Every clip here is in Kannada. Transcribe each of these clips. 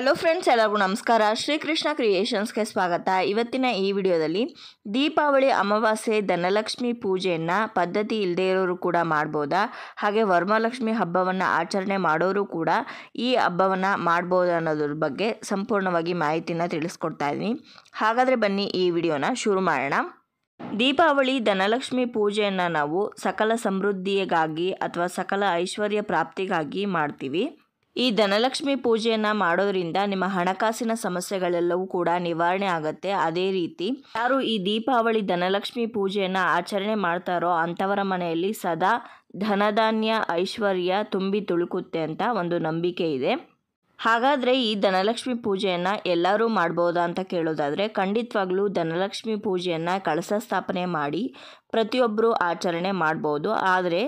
ಹಲೋ ಫ್ರೆಂಡ್ಸ್ ಎಲ್ಲರಿಗೂ ನಮಸ್ಕಾರ ಶ್ರೀಕೃಷ್ಣ ಕ್ರಿಯೇಷನ್ಸ್ಗೆ ಸ್ವಾಗತ ಇವತ್ತಿನ ಈ ವಿಡಿಯೋದಲ್ಲಿ ದೀಪಾವಳಿ ಅಮಾವಾಸ್ಯೆ ಧನಲಕ್ಷ್ಮಿ ಪೂಜೆಯನ್ನು ಪದ್ಧತಿ ಇಲ್ಲದೇ ಇರೋರು ಕೂಡ ಮಾಡ್ಬೋದಾ ಹಾಗೆ ವರ್ಮಾಲಕ್ಷ್ಮಿ ಹಬ್ಬವನ್ನು ಆಚರಣೆ ಮಾಡೋರು ಕೂಡ ಈ ಹಬ್ಬವನ್ನು ಮಾಡ್ಬೋದು ಅನ್ನೋದ್ರ ಬಗ್ಗೆ ಸಂಪೂರ್ಣವಾಗಿ ಮಾಹಿತಿನ ತಿಳಿಸ್ಕೊಡ್ತಾ ಇದ್ದೀನಿ ಹಾಗಾದರೆ ಬನ್ನಿ ಈ ವಿಡಿಯೋನ ಶುರು ಮಾಡೋಣ ದೀಪಾವಳಿ ಧನಲಕ್ಷ್ಮಿ ಪೂಜೆಯನ್ನು ನಾವು ಸಕಲ ಸಮೃದ್ಧಿಗಾಗಿ ಅಥವಾ ಸಕಲ ಐಶ್ವರ್ಯ ಪ್ರಾಪ್ತಿಗಾಗಿ ಮಾಡ್ತೀವಿ ಈ ಧನಲಕ್ಷ್ಮಿ ಪೂಜೆಯನ್ನು ಮಾಡೋದ್ರಿಂದ ನಿಮ್ಮ ಹಣಕಾಸಿನ ಸಮಸ್ಯೆಗಳೆಲ್ಲವೂ ಕೂಡ ನಿವಾರಣೆ ಆಗುತ್ತೆ ಅದೇ ರೀತಿ ಯಾರು ಈ ದೀಪಾವಳಿ ಧನಲಕ್ಷ್ಮಿ ಪೂಜೆಯನ್ನು ಆಚರಣೆ ಮಾಡ್ತಾರೋ ಅಂಥವರ ಮನೆಯಲ್ಲಿ ಸದಾ ಧನಧಾನ್ಯ ಐಶ್ವರ್ಯ ತುಂಬಿ ತುಳುಕುತ್ತೆ ಅಂತ ಒಂದು ನಂಬಿಕೆ ಇದೆ ಹಾಗಾದರೆ ಈ ಧನಲಕ್ಷ್ಮಿ ಪೂಜೆಯನ್ನು ಎಲ್ಲರೂ ಮಾಡ್ಬೋದಾ ಅಂತ ಕೇಳೋದಾದರೆ ಖಂಡಿತವಾಗ್ಲೂ ಧನಲಕ್ಷ್ಮಿ ಪೂಜೆಯನ್ನು ಕಳಸ ಸ್ಥಾಪನೆ ಮಾಡಿ ಪ್ರತಿಯೊಬ್ಬರೂ ಆಚರಣೆ ಮಾಡ್ಬೋದು ಆದರೆ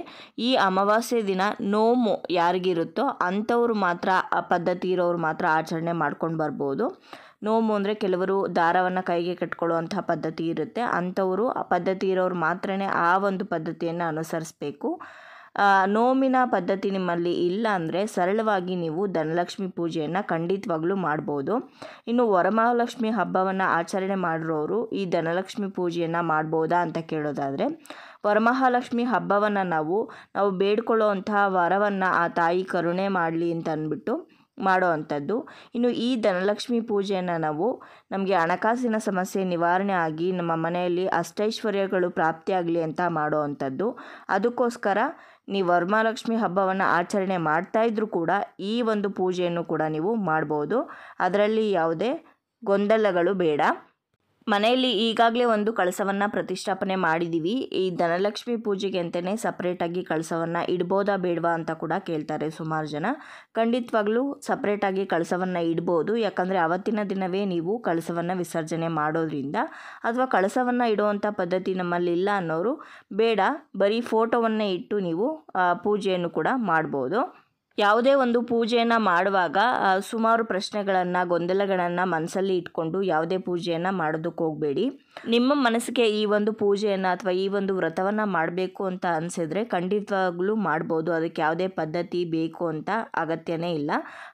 ಈ ಅಮಾವಾಸ್ಯೆ ದಿನ ನೋಮು ಯಾರಿಗಿರುತ್ತೋ ಅಂಥವ್ರು ಮಾತ್ರ ಆ ಪದ್ಧತಿ ಇರೋರು ಮಾತ್ರ ಆಚರಣೆ ಮಾಡ್ಕೊಂಡು ಬರ್ಬೋದು ನೋಮು ಅಂದರೆ ಕೆಲವರು ದಾರವನ್ನು ಕೈಗೆ ಕಟ್ಕೊಳ್ಳುವಂಥ ಪದ್ಧತಿ ಇರುತ್ತೆ ಅಂಥವರು ಆ ಪದ್ಧತಿ ಇರೋರು ಮಾತ್ರನೇ ಆ ಒಂದು ಪದ್ಧತಿಯನ್ನು ಅನುಸರಿಸಬೇಕು ನೋಮಿನ ಪದ್ಧತಿ ನಿಮ್ಮಲ್ಲಿ ಇಲ್ಲ ಅಂದರೆ ಸರಳವಾಗಿ ನೀವು ಧನಲಕ್ಷ್ಮಿ ಪೂಜೆಯನ್ನು ಖಂಡಿತವಾಗ್ಲೂ ಮಾಡ್ಬೋದು ಇನ್ನು ವರಮಹಾಲಕ್ಷ್ಮಿ ಹಬ್ಬವನ್ನು ಆಚರಣೆ ಮಾಡಿರೋರು ಈ ಧನಲಕ್ಷ್ಮಿ ಪೂಜೆಯನ್ನು ಮಾಡ್ಬೋದಾ ಅಂತ ಕೇಳೋದಾದರೆ ವರಮಹಾಲಕ್ಷ್ಮಿ ಹಬ್ಬವನ್ನು ನಾವು ನಾವು ಬೇಡ್ಕೊಳ್ಳೋ ಅಂತಹ ವರವನ್ನು ಆ ತಾಯಿ ಕರುಣೆ ಮಾಡಲಿ ಅಂತ ಅಂದ್ಬಿಟ್ಟು ಮಾಡೋ ಅಂಥದ್ದು ಇನ್ನು ಈ ಧನಲಕ್ಷ್ಮಿ ಪೂಜೆಯನ್ನು ನಾವು ನಮಗೆ ಹಣಕಾಸಿನ ಸಮಸ್ಯೆ ನಿವಾರಣೆ ಆಗಿ ನಮ್ಮ ಮನೆಯಲ್ಲಿ ಅಷ್ಟೈಶ್ವರ್ಯಗಳು ಪ್ರಾಪ್ತಿಯಾಗಲಿ ಅಂತ ಮಾಡೋ ಅಂಥದ್ದು ಅದಕ್ಕೋಸ್ಕರ ನೀವು ವರ್ಮಾಲಕ್ಷ್ಮಿ ಹಬ್ಬವನ್ನು ಆಚರಣೆ ಮಾಡ್ತಾ ಕೂಡ ಈ ಒಂದು ಪೂಜೆಯನ್ನು ಕೂಡ ನೀವು ಮಾಡ್ಬೋದು ಅದರಲ್ಲಿ ಯಾವುದೇ ಗೊಂದಲಗಳು ಬೇಡ ಮನೆಯಲ್ಲಿ ಈಗಾಗಲೇ ಒಂದು ಕಳಸವನ್ನು ಪ್ರತಿಷ್ಠಾಪನೆ ಮಾಡಿದ್ದೀವಿ ಈ ಧನಲಕ್ಷ್ಮಿ ಪೂಜೆಗೆ ಅಂತಲೇ ಸಪ್ರೇಟಾಗಿ ಕಳಸವನ್ನು ಇಡ್ಬೋದಾ ಬೇಡವಾ ಅಂತ ಕೂಡ ಕೇಳ್ತಾರೆ ಸುಮಾರು ಜನ ಖಂಡಿತವಾಗ್ಲೂ ಸಪ್ರೇಟಾಗಿ ಕಳಸವನ್ನು ಇಡ್ಬೋದು ಯಾಕಂದರೆ ಅವತ್ತಿನ ದಿನವೇ ನೀವು ಕಳಸವನ್ನು ವಿಸರ್ಜನೆ ಮಾಡೋದ್ರಿಂದ ಅಥವಾ ಕಳಸವನ್ನು ಇಡುವಂಥ ಪದ್ಧತಿ ನಮ್ಮಲ್ಲಿ ಇಲ್ಲ ಅನ್ನೋರು ಬೇಡ ಬರೀ ಫೋಟೋವನ್ನೇ ಇಟ್ಟು ನೀವು ಪೂಜೆಯನ್ನು ಕೂಡ ಮಾಡ್ಬೋದು ಯಾವುದೇ ಒಂದು ಪೂಜೆಯನ್ನು ಮಾಡುವಾಗ ಸುಮಾರು ಪ್ರಶ್ನೆಗಳನ್ನು ಗೊಂದಲಗಳನ್ನು ಮನಸ್ಸಲ್ಲಿ ಇಟ್ಕೊಂಡು ಯಾವುದೇ ಪೂಜೆಯನ್ನು ಮಾಡೋದಕ್ಕೆ ಹೋಗಬೇಡಿ ನಿಮ್ಮ ಮನಸ್ಸಿಗೆ ಈ ಒಂದು ಪೂಜೆಯನ್ನು ಅಥವಾ ಈ ಒಂದು ವ್ರತವನ್ನು ಮಾಡಬೇಕು ಅಂತ ಅನಿಸಿದ್ರೆ ಖಂಡಿತವಾಗ್ಲೂ ಮಾಡ್ಬೋದು ಅದಕ್ಕೆ ಯಾವುದೇ ಪದ್ಧತಿ ಬೇಕು ಅಂತ ಅಗತ್ಯನೇ ಇಲ್ಲ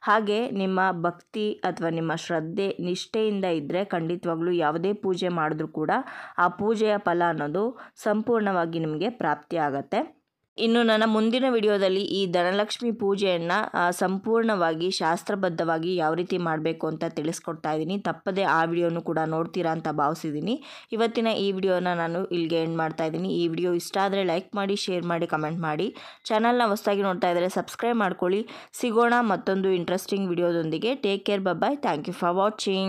ಹಾಗೆ ನಿಮ್ಮ ಭಕ್ತಿ ಅಥವಾ ನಿಮ್ಮ ಶ್ರದ್ಧೆ ನಿಷ್ಠೆಯಿಂದ ಇದ್ದರೆ ಖಂಡಿತವಾಗ್ಲೂ ಯಾವುದೇ ಪೂಜೆ ಮಾಡಿದ್ರೂ ಕೂಡ ಆ ಪೂಜೆಯ ಫಲ ಅನ್ನೋದು ಸಂಪೂರ್ಣವಾಗಿ ನಿಮಗೆ ಪ್ರಾಪ್ತಿ ಆಗತ್ತೆ ಇನ್ನು ನನ್ನ ಮುಂದಿನ ವಿಡಿಯೋದಲ್ಲಿ ಈ ಧನಲಕ್ಷ್ಮಿ ಪೂಜೆಯನ್ನು ಸಂಪೂರ್ಣವಾಗಿ ಶಾಸ್ತ್ರಬದ್ಧವಾಗಿ ಯಾವ ರೀತಿ ಮಾಡಬೇಕು ಅಂತ ತಿಳಿಸ್ಕೊಡ್ತಾ ಇದ್ದೀನಿ ತಪ್ಪದೆ ಆ ವಿಡಿಯೋನು ಕೂಡ ನೋಡ್ತೀರಾ ಅಂತ ಭಾವಿಸಿದ್ದೀನಿ ಇವತ್ತಿನ ಈ ವಿಡಿಯೋನ ನಾನು ಇಲ್ಲಿಗೆ ಎಂಡ್ ಮಾಡ್ತಾ ಇದ್ದೀನಿ ಈ ವಿಡಿಯೋ ಇಷ್ಟ ಆದರೆ ಲೈಕ್ ಮಾಡಿ ಶೇರ್ ಮಾಡಿ ಕಮೆಂಟ್ ಮಾಡಿ ಚಾನಲ್ನ ಹೊಸದಾಗಿ ನೋಡ್ತಾ ಇದ್ದರೆ ಸಬ್ಸ್ಕ್ರೈಬ್ ಮಾಡ್ಕೊಳ್ಳಿ ಸಿಗೋಣ ಮತ್ತೊಂದು ಇಂಟ್ರೆಸ್ಟಿಂಗ್ ವಿಡಿಯೋದೊಂದಿಗೆ take care bye thank you for watching